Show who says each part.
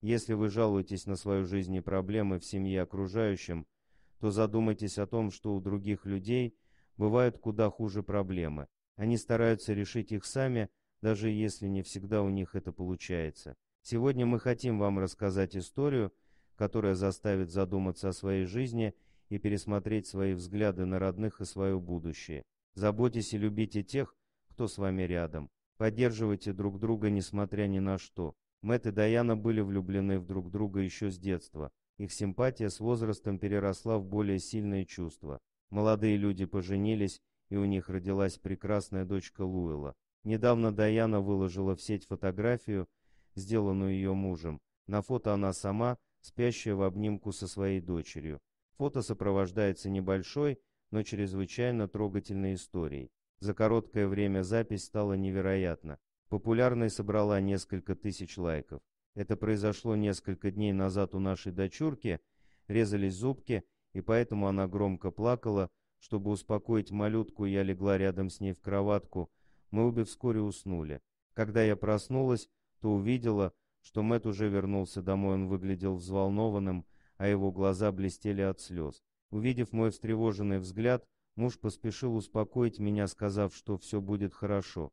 Speaker 1: Если вы жалуетесь на свою жизнь и проблемы в семье окружающим, то задумайтесь о том, что у других людей бывают куда хуже проблемы. Они стараются решить их сами, даже если не всегда у них это получается. Сегодня мы хотим вам рассказать историю, которая заставит задуматься о своей жизни и пересмотреть свои взгляды на родных и свое будущее. Заботьтесь и любите тех, кто с вами рядом. Поддерживайте друг друга, несмотря ни на что. Мэтт и Даяна были влюблены в друг друга еще с детства. Их симпатия с возрастом переросла в более сильные чувства. Молодые люди поженились, и у них родилась прекрасная дочка Луэла. Недавно Даяна выложила в сеть фотографию, сделанную ее мужем. На фото она сама, спящая в обнимку со своей дочерью. Фото сопровождается небольшой, но чрезвычайно трогательной историей. За короткое время запись стала невероятна. Популярная собрала несколько тысяч лайков. Это произошло несколько дней назад у нашей дочурки, резались зубки, и поэтому она громко плакала. Чтобы успокоить малютку, я легла рядом с ней в кроватку. Мы обе вскоре уснули. Когда я проснулась, то увидела, что Мэт уже вернулся домой, он выглядел взволнованным, а его глаза блестели от слез. Увидев мой встревоженный взгляд, муж поспешил успокоить меня, сказав, что все будет хорошо.